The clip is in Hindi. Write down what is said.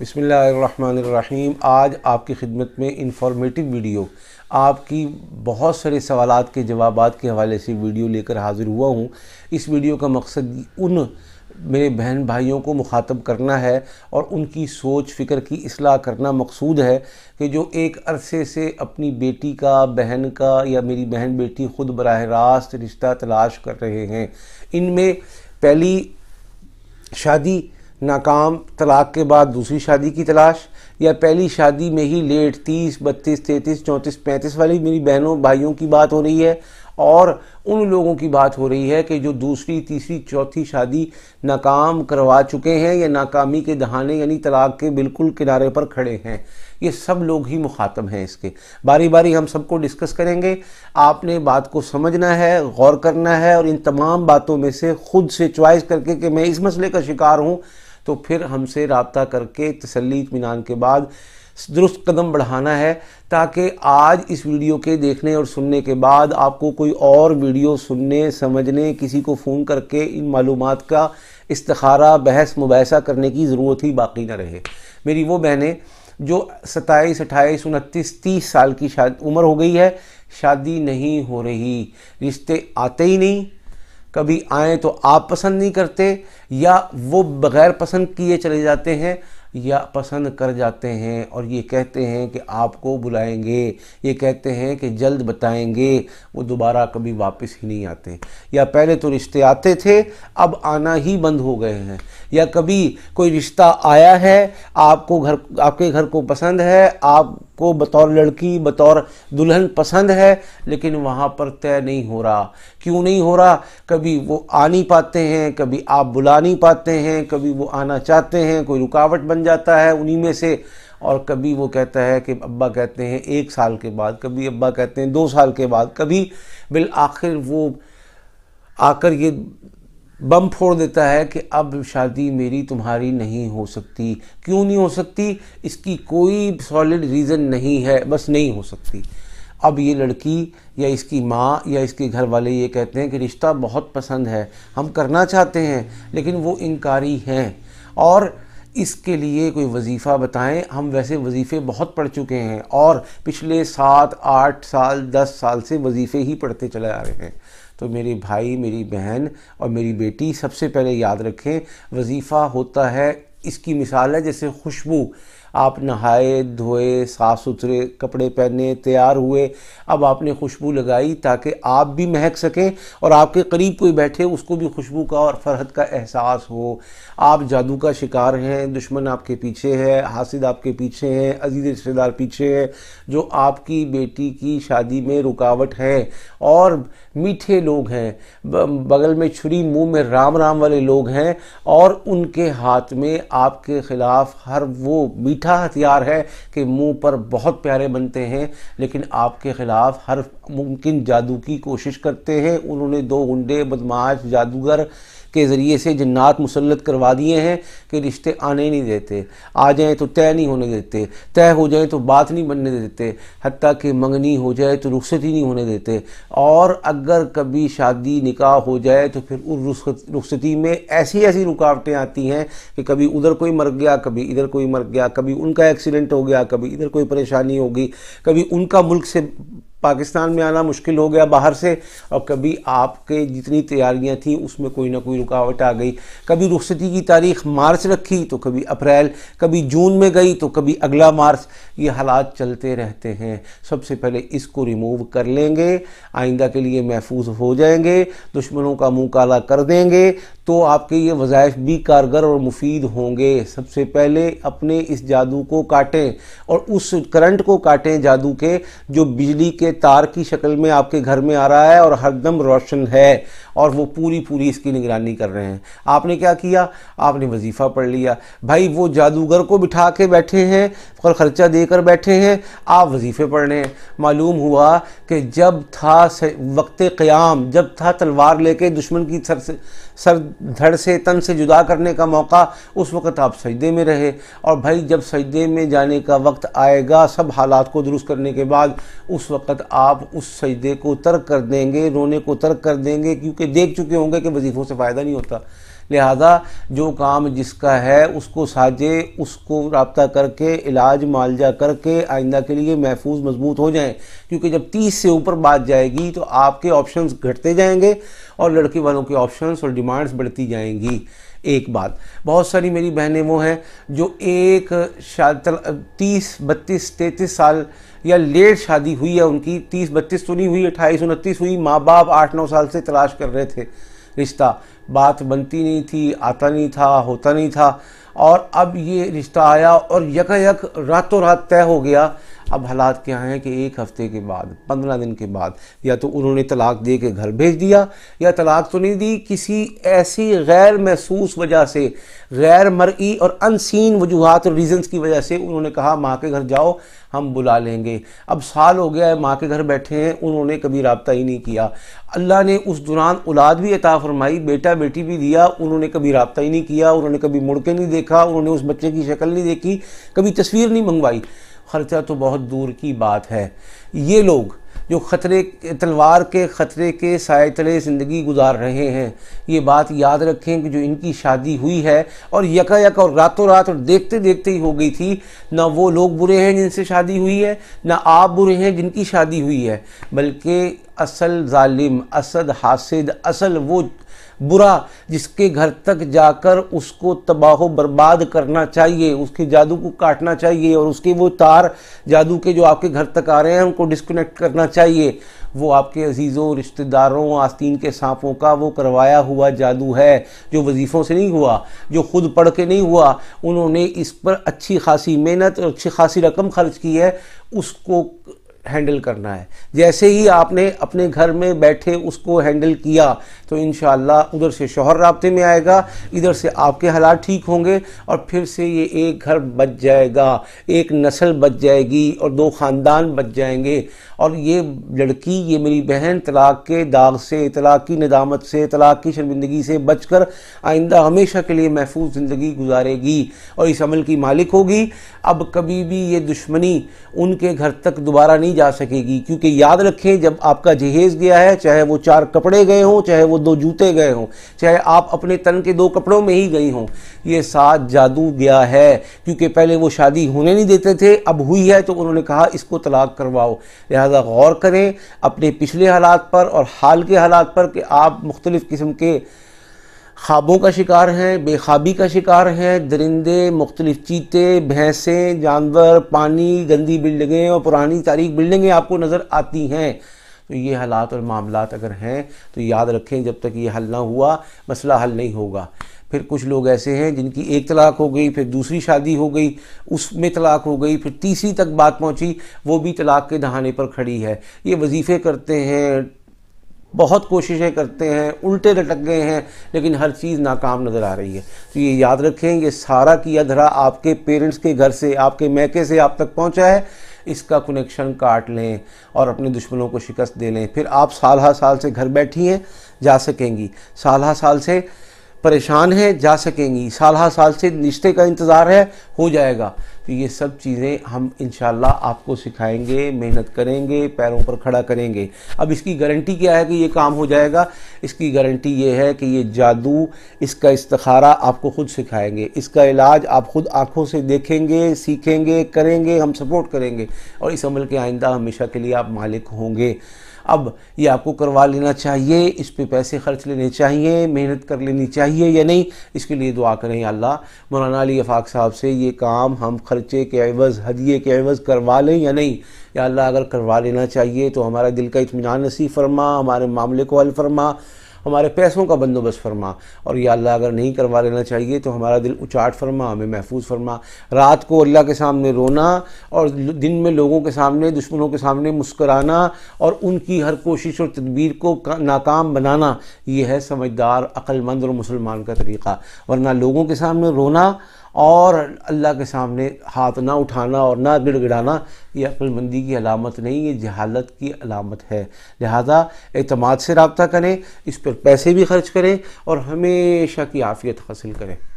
बिसमीम आज आपकी खिदमत में इंफॉर्मेटिव वीडियो आपकी बहुत सारे सवाल के जवाब के हवाले से वीडियो लेकर हाज़िर हुआ हूँ इस वीडियो का मकसद उन मेरे बहन भाइयों को मुखातब करना है और उनकी सोच फ़िक्र की असलाह करना मकसूद है कि जो एक अरसे से अपनी बेटी का बहन का या मेरी बहन बेटी ख़ुद बरह रास्त रिश्ता तलाश कर रहे हैं इनमें पहली शादी नाकाम तलाक के बाद दूसरी शादी की तलाश या पहली शादी में ही लेट तीस बत्तीस तैंतीस चौंतीस पैंतीस वाली मेरी बहनों भाइयों की बात हो रही है और उन लोगों की बात हो रही है कि जो दूसरी तीसरी चौथी शादी नाकाम करवा चुके हैं या नाकामी के दहाने यानी तलाक के बिल्कुल किनारे पर खड़े हैं ये सब लोग ही मुखातब हैं इसके बारी बारी हम सबको डिस्कस करेंगे आपने बात को समझना है गौर करना है और इन तमाम बातों में से खुद से च्वाइस करके कि मैं इस मसले का शिकार हूँ तो फिर हमसे रबता करके तसली इतमान के बाद दुरुस्त कदम बढ़ाना है ताकि आज इस वीडियो के देखने और सुनने के बाद आपको कोई और वीडियो सुनने समझने किसी को फ़ोन करके इन मालूम का इस्तारा बहस मुबैसा करने की ज़रूरत ही बाकी ना रहे मेरी वो बहनें जो सत्ताईस अट्ठाईस उनतीस तीस साल की शाद उम्र हो गई है शादी नहीं हो रही रिश्ते आते ही नहीं कभी आए तो आप पसंद नहीं करते या वो बगैर पसंद किए चले जाते हैं या पसंद कर जाते हैं और ये कहते हैं कि आपको बुलाएंगे ये कहते हैं कि जल्द बताएंगे वो दोबारा कभी वापस ही नहीं आते या पहले तो रिश्ते आते थे अब आना ही बंद हो गए हैं या कभी कोई रिश्ता आया है आपको घर आपके घर को पसंद है आपको बतौर लड़की बतौर दुल्हन पसंद है लेकिन वहाँ पर तय नहीं हो रहा क्यों नहीं हो रहा कभी वो आ नहीं पाते हैं कभी आप बुला नहीं पाते हैं कभी वो आना चाहते हैं कोई रुकावट बन जाता है उन्हीं में से और कभी वो कहता है कि अब्बा कहते हैं एक साल के बाद कभी अब्बा कहते हैं दो साल के बाद कभी बिल आखिर वो आकर ये बम फोड़ देता है कि अब शादी मेरी तुम्हारी नहीं हो सकती क्यों नहीं हो सकती इसकी कोई सॉलिड रीज़न नहीं है बस नहीं हो सकती अब ये लड़की या इसकी माँ या इसके घर वाले ये कहते हैं कि रिश्ता बहुत पसंद है हम करना चाहते हैं लेकिन वो इनकारी हैं और इसके लिए कोई वजीफ़ा बताएं हम वैसे वजीफ़े बहुत पढ़ चुके हैं और पिछले सात आठ साल दस साल से वजीफ़े ही पढ़ते चले आ रहे हैं तो मेरे भाई मेरी बहन और मेरी बेटी सबसे पहले याद रखें वजीफ़ा होता है इसकी मिसाल है जैसे खुशबू आप नहाए धोए साफ़ सुथरे कपड़े पहने तैयार हुए अब आपने खुशबू लगाई ताकि आप भी महक सकें और आपके करीब कोई बैठे उसको भी खुशबू का और फरहत का एहसास हो आप जादू का शिकार हैं दुश्मन आपके पीछे है हासिद आपके पीछे हैं अजीज़ रिश्तेदार पीछे हैं जो आपकी बेटी की शादी में रुकावट है और मीठे लोग हैं बगल में छुरी मुंह में राम राम वाले लोग हैं और उनके हाथ में आपके ख़िलाफ़ हर वो मीठा झूठा हथियार है कि मुंह पर बहुत प्यारे बनते हैं लेकिन आपके खिलाफ हर मुमकिन जादू की कोशिश करते हैं उन्होंने दो गुंडे बदमाश जादूगर के ज़रिए से जन्नात मुसलत करवा दिए हैं कि रिश्ते आने नहीं देते आ जाएँ तो तय नहीं होने देते तय हो जाए तो बात नहीं बनने देते हती कि मंगनी हो जाए तो रुख्सत ही नहीं होने देते और अगर कभी शादी निकाह हो जाए तो फिर उस रुख्सती में ऐसी ऐसी रुकावटें आती हैं कि कभी उधर कोई मर गया कभी इधर कोई मर गया कभी उनका एक्सीडेंट हो गया कभी इधर कोई परेशानी होगी कभी उनका मुल्क से पाकिस्तान में आना मुश्किल हो गया बाहर से और कभी आपके जितनी तैयारियां थी उसमें कोई ना कोई रुकावट आ गई कभी रुखसती की तारीख मार्च रखी तो कभी अप्रैल कभी जून में गई तो कभी अगला मार्च ये हालात चलते रहते हैं सबसे पहले इसको रिमूव कर लेंगे आइंदा के लिए महफूज हो जाएंगे दुश्मनों का मुँह काला कर देंगे तो आपके ये वज़ाइफ भी कारगर और मुफीद होंगे सबसे पहले अपने इस जादू को काटें और उस करंट को काटें जादू के जो बिजली के तार की शक्ल में आपके घर में आ रहा है और हरदम रोशन है और वो पूरी पूरी इसकी निगरानी कर रहे हैं आपने क्या किया आपने वजीफ़ा पढ़ लिया भाई वो जादूगर को बिठा के बैठे हैं और ख़र्चा देकर बैठे हैं आप वजीफ़े पढ़ रहे हैं मालूम हुआ कि जब था वक्त क़याम जब था तलवार लेके दुश्मन की सर से सर धड़ से तन से जुदा करने का मौका उस वक़्त आप सजदे में रहे और भाई जब सजदे में जाने का वक्त आएगा सब हालात को दुरुस्त करने के बाद उस वक़्त आप उस सजदे को तर्क कर देंगे रोने को तर्क कर देंगे क्योंकि देख चुके होंगे कि वजीफ़ों से फ़ायदा नहीं होता लिहाजा जो काम जिसका है उसको साझे उसको रबता करके इलाज मालजा करके आइंदा के लिए महफूज मजबूत हो जाएँ क्योंकि जब तीस से ऊपर बात जाएगी तो आपके ऑप्शन घटते जाएंगे और लड़के वालों के ऑप्शन और डिमांड्स बढ़ती जाएंगी एक बात बहुत सारी मेरी बहनें वो हैं जो एक तीस बत्तीस तैंतीस साल या लेट शादी हुई है उनकी तीस बत्तीस तो नहीं हुई अट्ठाईस उनतीस हुई माँ बाप आठ नौ साल से तलाश कर रहे थे रिश्ता बात बनती नहीं थी आता नहीं था होता नहीं था और अब ये रिश्ता आया और यकायक रातों रात तय हो गया अब हालात क्या हैं कि एक हफ़्ते के बाद पंद्रह दिन के बाद या तो उन्होंने तलाक दे के घर भेज दिया या तलाक तो नहीं दी किसी ऐसी गैर महसूस वजह से गैर मरई और अनसीन वजूहत और रीजन की वजह से उन्होंने कहा माँ के घर जाओ हम बुला लेंगे अब साल हो गया है माँ के घर बैठे हैं उन्होंने कभी रबता ही नहीं किया अल्लाह ने उस दौरान औलाद भी अता फरमाई बेटा बेटी भी दिया उन्होंने कभी रबता ही नहीं किया उन्होंने कभी मुड़ के नहीं देखा उन्होंने उस बच्चे की शक्ल नहीं देखी कभी तस्वीर नहीं मंगवाई ख़र्चा तो बहुत दूर की बात है ये लोग जो ख़तरे तलवार के ख़तरे के साय तले ज़िंदगी गुजार रहे हैं ये बात याद रखें कि जो इनकी शादी हुई है और यका यका और रातों रात और देखते देखते ही हो गई थी ना वो लोग बुरे हैं जिनसे शादी हुई है ना आप बुरे हैं जिनकी शादी हुई है बल्कि असल ालिम असद हासिद असल वो बुरा जिसके घर तक जाकर उसको तबाह बर्बाद करना चाहिए उसके जादू को काटना चाहिए और उसके वो तार जादू के जो आपके घर तक आ रहे हैं उनको डिस्कनेक्ट करना चाहिए वो आपके अजीज़ों रिश्तेदारों आस्तीन के सांपों का वो करवाया हुआ जादू है जो वजीफ़ों से नहीं हुआ जो खुद पढ़ के नहीं हुआ उन्होंने इस पर अच्छी खासी मेहनत और अच्छी खासी रकम खर्च की है उसको हैंडल करना है जैसे ही आपने अपने घर में बैठे उसको हैंडल किया तो इन उधर से शोहर रबते में आएगा इधर से आपके हालात ठीक होंगे और फिर से ये एक घर बच जाएगा एक नस्ल बच जाएगी और दो ख़ानदान बच जाएंगे और ये लड़की ये मेरी बहन तलाक के दाग से तलाक की नदामत से तलाक की शर्मिंदगी से बचकर आइंदा हमेशा के लिए महफूज ज़िंदगी गुजारेगी और इस अमल की मालिक होगी अब कभी भी ये दुश्मनी उनके घर तक दोबारा नहीं जा सकेगी क्योंकि याद रखें जब आपका जहेज गया है चाहे वो चार कपड़े गए हों चाहे वो दो जूते गए हों चाहे आप अपने तन के दो कपड़ों में ही गई हों ये साथ जादू गया है क्योंकि पहले वो शादी होने नहीं देते थे अब हुई है तो उन्होंने कहा इसको तलाक करवाओ लिहाजा गौर करें अपने पिछले हालात पर और हाल के हालात पर कि आप मुख्तलिफ़ किस्म के ख्वाबों का शिकार हैं बेखाबी का शिकार हैं दरिंदे मुख्तलिफ चीते भैंसें जानवर पानी गंदी बिल्डिंगें और पुरानी तारीख बिल्डिंगें आपको नज़र आती हैं तो ये हालात और मामला अगर हैं तो याद रखें जब तक ये हल ना हुआ मसला हल नहीं होगा फिर कुछ लोग ऐसे हैं जिनकी एक तलाक हो गई फिर दूसरी शादी हो गई उसमें तलाक हो गई फिर तीसरी तक बात पहुंची वो भी तलाक के दहाने पर खड़ी है ये वजीफ़े करते हैं बहुत कोशिशें करते हैं उल्टे लटक गए हैं लेकिन हर चीज़ नाकाम नज़र आ रही है तो ये याद रखें ये सारा किया धरा आपके पेरेंट्स के घर से आपके मैके से आप तक पहुंचा है इसका कनेक्शन काट लें और अपने दुश्मनों को शिकस्त दे लें फिर आप साल साल से घर बैठी हैं जा सकेंगी साल साल से परेशान हैं जा सकेंगी साल हा साल से रिश्ते का इंतज़ार है हो जाएगा तो ये सब चीज़ें हम इन आपको सिखाएंगे मेहनत करेंगे पैरों पर खड़ा करेंगे अब इसकी गारंटी क्या है कि ये काम हो जाएगा इसकी गारंटी ये है कि ये जादू इसका इस्तखारा आपको ख़ुद सिखाएंगे इसका इलाज आप ख़ुद आँखों से देखेंगे सीखेंगे करेंगे हम सपोर्ट करेंगे और इस अमल के आइंदा हमेशा के लिए आप मालिक होंगे अब ये आपको करवा लेना चाहिए इस पर पैसे खर्च लेने चाहिए मेहनत कर लेनी चाहिए या नहीं इसके लिए दुआ करें अल्लाह मौलाना अली अफाक साहब से ये काम हम खर्चे के अवज़ हदिए के अवज़ करवा लें या नहीं या अल्लाह अगर करवा लेना चाहिए तो हमारा दिल का इतमान नसीब फरमा हमारे मामले को हल फरमा हमारे पैसों का बंदोबस्त फरमा और यह अल्लाह अगर नहीं करवा लेना चाहिए तो हमारा दिल उचाट फरमा हमें महफूज फरमा रात को अल्लाह के सामने रोना और दिन में लोगों के सामने दुश्मनों के सामने मुस्कराना और उनकी हर कोशिश और तदबीर को नाकाम बनाना यह है समझदार अक्लमंद और मुसलमान का तरीक़ा वरना लोगों के सामने रोना और अल्लाह के सामने हाथ ना उठाना और ना गिड़गिड़ाना ये अक्लमंदी की अलामत नहीं ये जहालत की अलामत है लिहाजा अतमाद से रबता करें इस पर पैसे भी खर्च करें और हमेशा की आफ़ियत हासिल करें